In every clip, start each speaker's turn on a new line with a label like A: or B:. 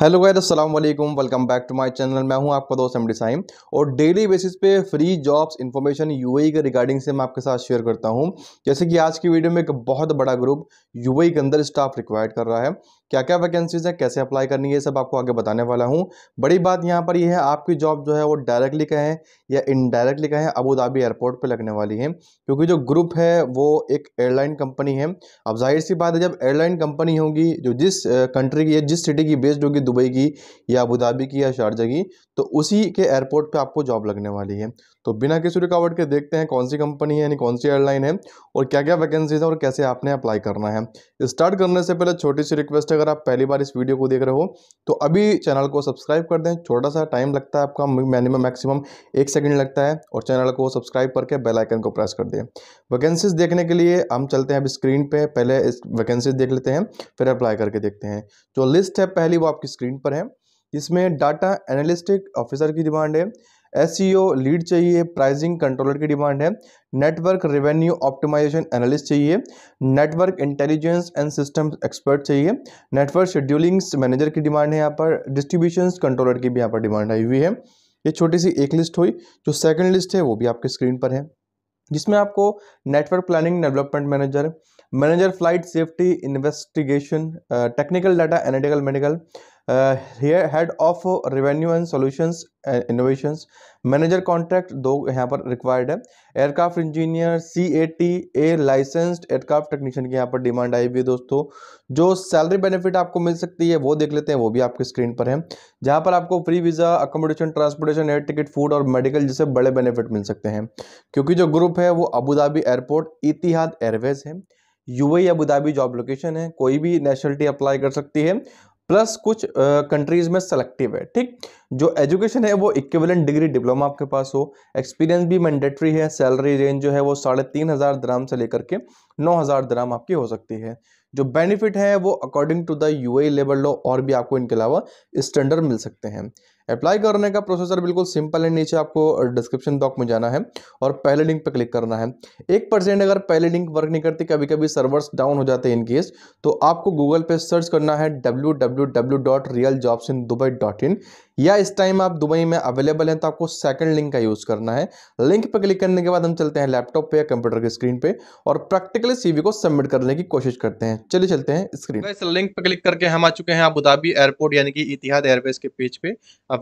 A: Hello गैर असलम welcome back to my channel मैं हूं आपका दोस्त एम साइम और डेली बेसिस पे फ्री जॉब्स इन्फॉर्मेशन यूएई के रिगार्डिंग से मैं आपके साथ शेयर करता हूं जैसे कि आज की वीडियो में एक बहुत बड़ा ग्रुप यूएई के अंदर स्टाफ रिक्वायर्ड कर रहा है क्या क्या वैकेंसीज़ हैं कैसे अप्लाई करनी है सब आपको आगे बताने वाला हूँ बड़ी बात यहाँ पर यह है आपकी जॉब जो है वो डायरेक्टली कहें या इनडायरेक्टली कहें अबूधाबी एयरपोर्ट पर लगने वाली है क्योंकि जो ग्रुप है वो एक एयरलाइन कंपनी है अब जाहिर सी बात है जब एयरलाइन कंपनी होगी जो जिस कंट्री की या जिस सिटी की बेस्ड होगी दुबई की या अबूधाबी की या शारजा की तो उसी के एयरपोर्ट पर आपको जॉब लगने वाली है तो बिना किसी रुकावट के देखते हैं कौन सी कंपनी है यानी कौन सी एयरलाइन है और क्या क्या वैकेंसीज हैं और कैसे आपने अप्लाई करना है स्टार्ट करने से पहले छोटी सी रिक्वेस्ट है अगर आप पहली बार इस वीडियो को देख रहे हो तो अभी चैनल को सब्सक्राइब कर दें छोटा सा टाइम लगता है आपका मिनिमम मैक्सिमम एक सेकंड लगता है और चैनल को सब्सक्राइब करके बेल आइकन को प्रेस कर दें वैकेंसीज देखने के लिए हम चलते हैं अब स्क्रीन पर पहले इस वैकेंसीज देख लेते हैं फिर अप्लाई करके देखते हैं जो लिस्ट है पहली वो आपकी स्क्रीन पर है इसमें डाटा एनालिस्टिक ऑफिसर की डिमांड है एस लीड e चाहिए प्राइसिंग कंट्रोलर की डिमांड है नेटवर्क रेवेन्यू ऑप्टिमाइजेशन एनालिस्ट चाहिए network intelligence and system expert चाहिए नेटवर्क शेड्यूलिंग्स मैनेजर की डिमांड है यहाँ पर डिस्ट्रीब्यूशन कंट्रोलर की भी यहाँ पर डिमांड आई हुई है ये छोटी सी एक लिस्ट हुई जो सेकेंड लिस्ट है वो भी आपके स्क्रीन पर है जिसमें आपको network planning development manager manager flight safety investigation technical data analytical medical head of revenue and solutions innovations manager contract दो यहाँ पर रिक्वायर्ड है aircraft engineer C A T A licensed aircraft technician की यहाँ पर डिमांड आई हुई है दोस्तों जो सैलरी बेनिफिट आपको मिल सकती है वो देख लेते हैं वो भी आपके स्क्रीन पर है जहाँ पर आपको free visa accommodation transportation air ticket food और मेडिकल जैसे बड़े बेनिफिट मिल सकते हैं क्योंकि जो ग्रुप है वो अबूधाबी एयरपोर्ट इतिहाद एयरवेज है U A Abu Dhabi job location है कोई भी नेशनलिटी अप्लाई कर सकती है प्लस कुछ कंट्रीज़ में सेलेक्टिव है ठीक जो एजुकेशन है वो इक्विवेलेंट डिग्री डिप्लोमा आपके पास हो एक्सपीरियंस भी मैंडेटरी है सैलरी रेंज जो है वो साढ़े तीन हज़ार दराम से लेकर के नौ हज़ार दराम आपकी हो सकती है जो बेनिफिट है वो according to the U labour law और भी आपको इनके अलावा स्टैंडर्ड मिल सकते हैं अप्लाई करने का प्रोसेसर बिल्कुल सिंपल है नीचे आपको डिस्क्रिप्शन बॉक्स में जाना है और पहले लिंक पर क्लिक करना है एक परसेंट अगर पहले लिंक वर्क नहीं करती कभी कभी सर्वर्स डाउन हो जाते हैं इनकेस तो आपको गूगल पे सर्च करना है W W W dot real jobs in Dubai dot in या इस टाइम आप दुबई में अवेलेबल हैं तो आपको सेकंड लिंक का यूज़ करना है लिंक पर क्लिक करने के बाद हम चलते हैं लैपटॉप पे या कंप्यूटर के स्क्रीन पे और प्रैक्टिकली सीवी को सबमिट करने की कोशिश करते हैं चलिए चलते हैं स्क्रीन इस लिंक पर क्लिक करके हम आ चुके हैं अबू एयरपोर्ट यानी कि इतिहाद एयरवेज के पेज पे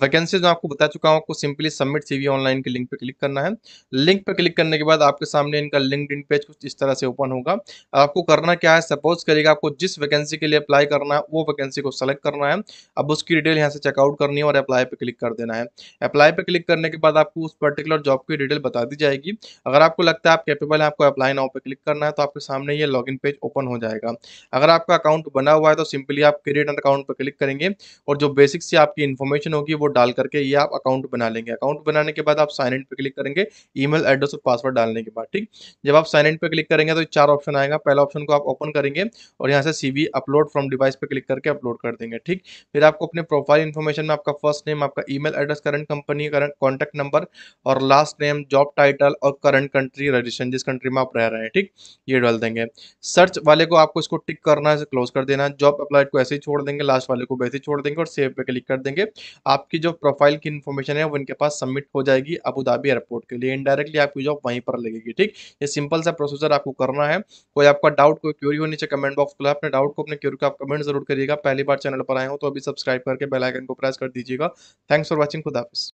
A: वैकेंसी जो आपको बता चुका हूँ आपको सिंपली सबमिट सीवी ऑनलाइन के लिंक पर क्लिक करना है लिंक पर क्लिक करने के बाद आपके सामने इनका लिंक पेज कुछ इस तरह से ओपन होगा आपको करना क्या है सपोज करेगा आपको जिस वैकेंसी के लिए अप्लाई करना है वो वैकेंसी को सेलेक्ट करना है अब उसकी डिटेल यहाँ से चेकआउट करनी है और अप्लाई पर क्लिक कर देना है अप्लाई पर क्लिक करने के बाद आपको उस पर्टिकुलर जॉब की डिटेल बता दी जाएगी अगर आपको लगता है आप कैपेबल हैं आपको अप्लाई नाउ पर क्लिक करना है तो आपके सामने ये लॉगिन पेज ओपन हो जाएगा अगर आपका अकाउंट बना हुआ है तो सिंपली आप क्रिएट एन अकाउंट पर क्लिक करेंगे और जो बेसिक से आपकी इन्फॉर्मेशन होगी वो डाल करके ये आप अकाउंट बना लेंगे अकाउंट बनाने के बाद आप साइन इन पर क्लिक करेंगे ई एड्रेस और पासवर्ड डालने के बाद ठीक जब आप साइन इन पर क्लिक करेंगे तो चार ऑप्शन आएगा पहला ऑप्शन को आप ओपन करेंगे और यहाँ से सीवी अपलोड फ्रॉम डिवाइस पर क्लिक करके अपलोड कर देंगे ठीक फिर आपको अपने प्रोफाइल इन्फॉर्मेशन में आपका फर्स्ट फर्स्ट नेम आपका email address current company current contact number और लास्ट नेम जॉब टाइटल और करंट कंट्री रजिस्ट्रेशन जिस कंट्री में आप रह रहे हैं ठीक ये डाल देंगे सर्च वाले को आपको इसको टिक करना है क्लोज कर देना जॉब अप्लाइड को ऐसे ही छोड़ देंगे लास्ट वाले को वैसे ही छोड़ देंगे और सेव पे क्लिक कर देंगे आपकी जो प्रोफाइल की इन्फॉर्मेशन है वो इनके पास सबमिट हो जाएगी अबू धाबी एयरपोर्ट के लिए इनडायरेक्टली आपकी जॉब वहीं पर लगेगी ठीक ये सिंपल सा प्रोसीजर आपको करना है कोई आपका डाउट कोई क्यूरी हो नीचे कमेंट बॉक्स खुला अपने डाउट को अपने क्यूरी का आप कमेंट जरूर करिएगा पहली बार चैनल पर आए हो तो अभी सब्सक्राइब करके बेलाइकन को प्रेस कर दीजिएगा Thanks for watching. Khuda